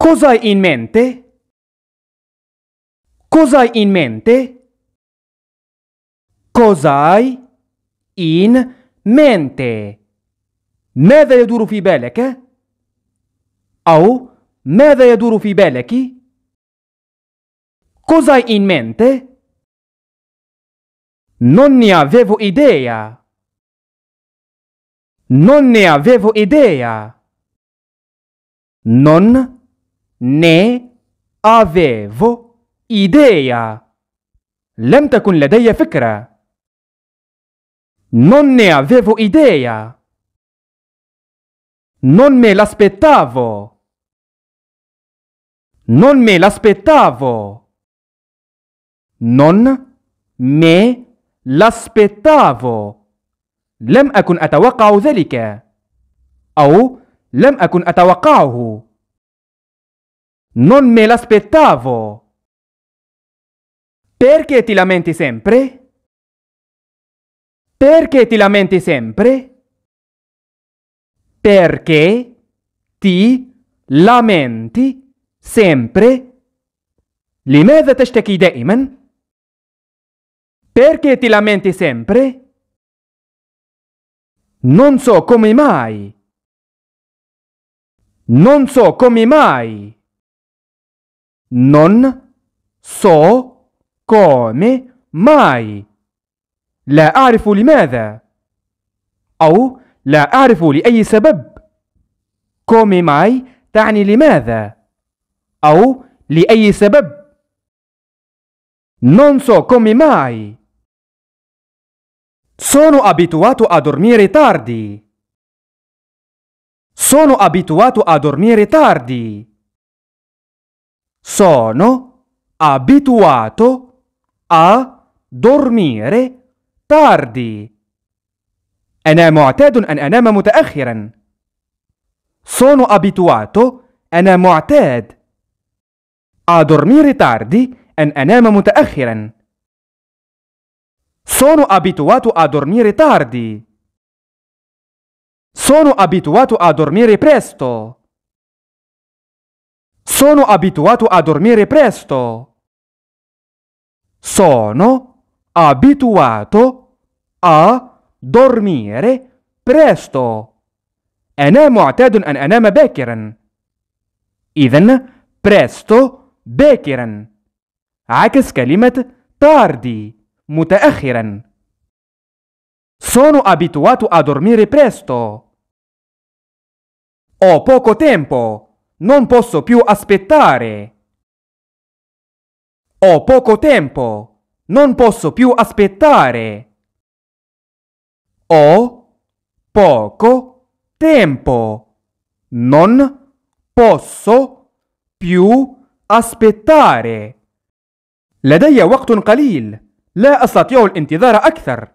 Cosa hai in mente? Cosa hai in mente? Cos'hai in mente? ماذا يدور في بالك؟ أو ماذا يدور في بالك؟ Cosa hai in mente? Non ne avevo idea. Non ne avevo idea. Non Ne avevo idea. لم تكن لدي فكرة. Non ne avevo idea. Non me l'aspettavo. Non me l'aspettavo. Non me l'aspettavo. لم أكن أتوقع ذلك. أو لم أكن أتوقعه. Non me l'aspettavo! Perché ti lamenti sempre? Perché ti lamenti sempre? Perché ti lamenti sempre? لماذا تشتكي دائما؟ Perché ti lamenti sempre? Non so come mai. Non so come mai. Non so come mai لا أعرف لماذا أو لا أعرف لأي سبب come mai تعني لماذا أو لأي سبب Non so come mai Sono abituato a dormire tardi Sono abituato a dormire tardi Sono abituato a dormire tardi. أنا معتاد أن أنام متأخرا. Sono abituato أنا معتاد a dormire tardi أن أنام متأخرا. Sono abituato a dormire tardi. Sono abituato a dormire presto. Sono abituato a dormire presto. Sono abituato a dormire presto. أنا معتاد أن أنام باكرا. إذا presto باكرا. عكس كلمة tardi متأخرا. Sono abituato a dormire presto. Ho poco tempo. Non posso più aspettare. Ho poco tempo. Non posso più aspettare. Ho poco tempo. Non posso più aspettare. لدي وقت قليل. لا أستطيع الانتظار أكثر.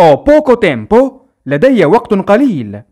Ho poco tempo. لدي وقت قليل.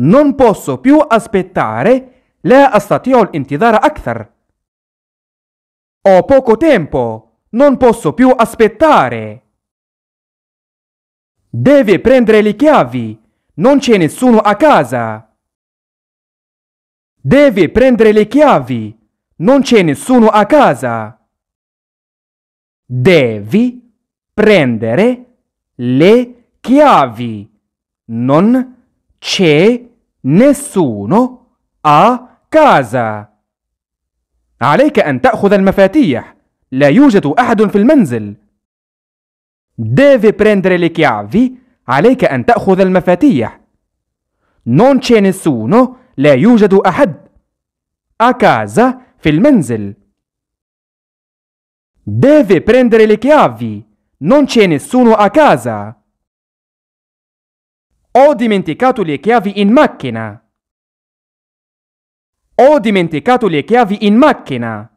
Non posso più aspettare. لا أستطيع الانتظار أكثر. Ho poco tempo. Non posso più aspettare. Deve prendere le chiavi. Non c'è nessuno a casa. Deve prendere le chiavi. Non c'è nessuno a casa. Devi prendere le chiavi. Non c'è nessuno nessuno a casa. عليك أن تأخذ المفاتيح. لا يوجد أحد في المنزل. Deve prendere le chiavi. عليك أن تأخذ المفاتيح. Non c'è nessuno. لا يوجد أحد. A casa في المنزل. Deve prendere le chiavi. Non c'è nessuno a casa. Ho dimenticato le chiavi in macchina. Ho dimenticato le chiavi in macchina.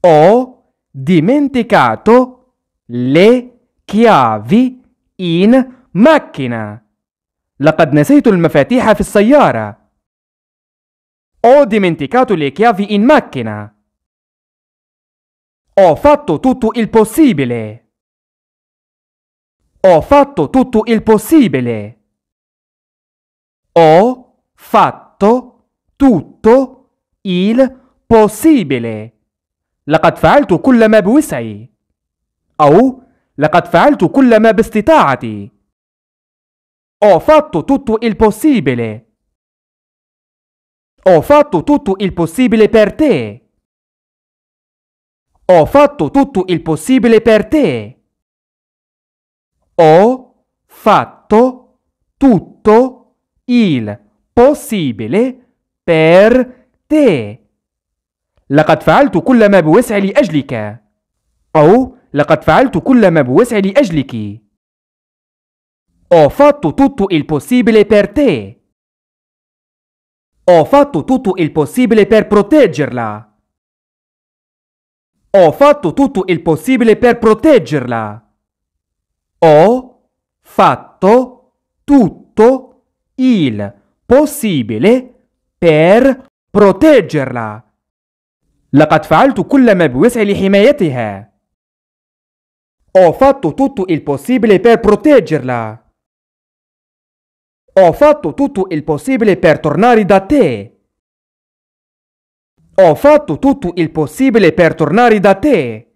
Ho dimenticato le chiavi in macchina. لقد نسيت المفاتيح في السيارة. Ho dimenticato le chiavi in macchina. Ho fatto tutto il possibile. Ho fatto tutto il possibile. Ho fatto tutto il possibile. لقد فعلت كل ما بوسعي. أو لقد فعلت كل ما باستطاعتي. Ho fatto tutto il possibile. Ho fatto tutto il possibile per te. Ho fatto tutto il possibile per te. Ho fatto tutto il possibile per te. لقد فعلت كل ما بوسعي لأجلك. أو لقد فعلت كل ما بوسعي لأجلك. Ho fatto tutto il possibile per te. Ho fatto tutto il possibile per proteggerla. Ho fatto tutto il possibile per proteggerla. Ho fatto tutto il possibile per proteggerla. لقد فعلت كل ما بوسعي لحمايتها. Ho fatto tutto il possibile per proteggerla. Ho fatto tutto il possibile per tornare da te. Ho fatto tutto il possibile per tornare da te.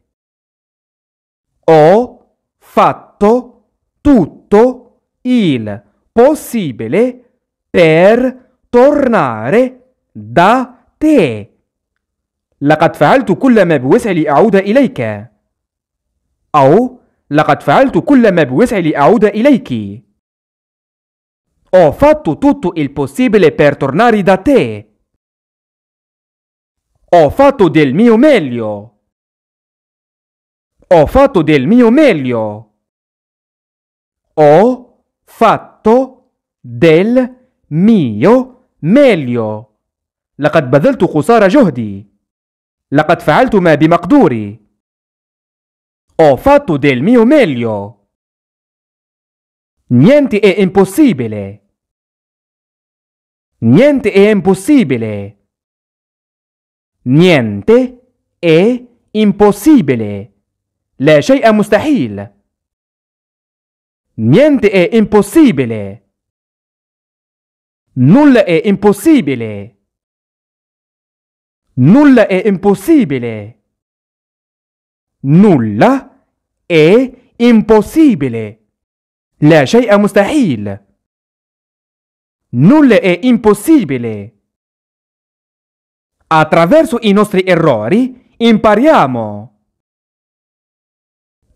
Ho fatto fatto tutto il possibile per tornare da te. لقد فعلت كل ما بوسعي لأعود إليك. أو لقد فعلت كل ما بوسعي لأعود إليك. Ho fatto tutto il possibile per tornare da te. Ho fatto del mio meglio. Ho fatto del mio meglio ho fatto del mio meglio لقد بذلت قصارى جهدي لقد فعلت ما بمقدوري ho fatto del mio meglio niente è impossibile niente è impossibile niente è impossibile La شيء mustahil. Niente è impossibile. Nulla è impossibile. Nulla è impossibile. Nulla è impossibile. La شيء مستحيل. Nulla è impossibile. Attraverso i nostri errori impariamo.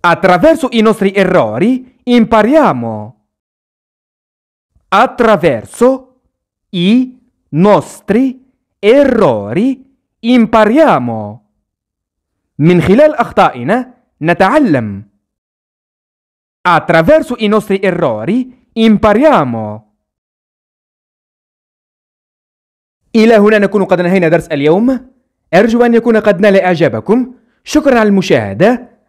Attraverso i nostri errori impariamo attraverso i nostri errori impariamo من خلال أخطائنا نتعلم attraverso i nostri errori impariamo إلى هنا نكون قد انهينا درس اليوم أرجو أن يكون قد نال إعجابكم شكرا على المشاهدة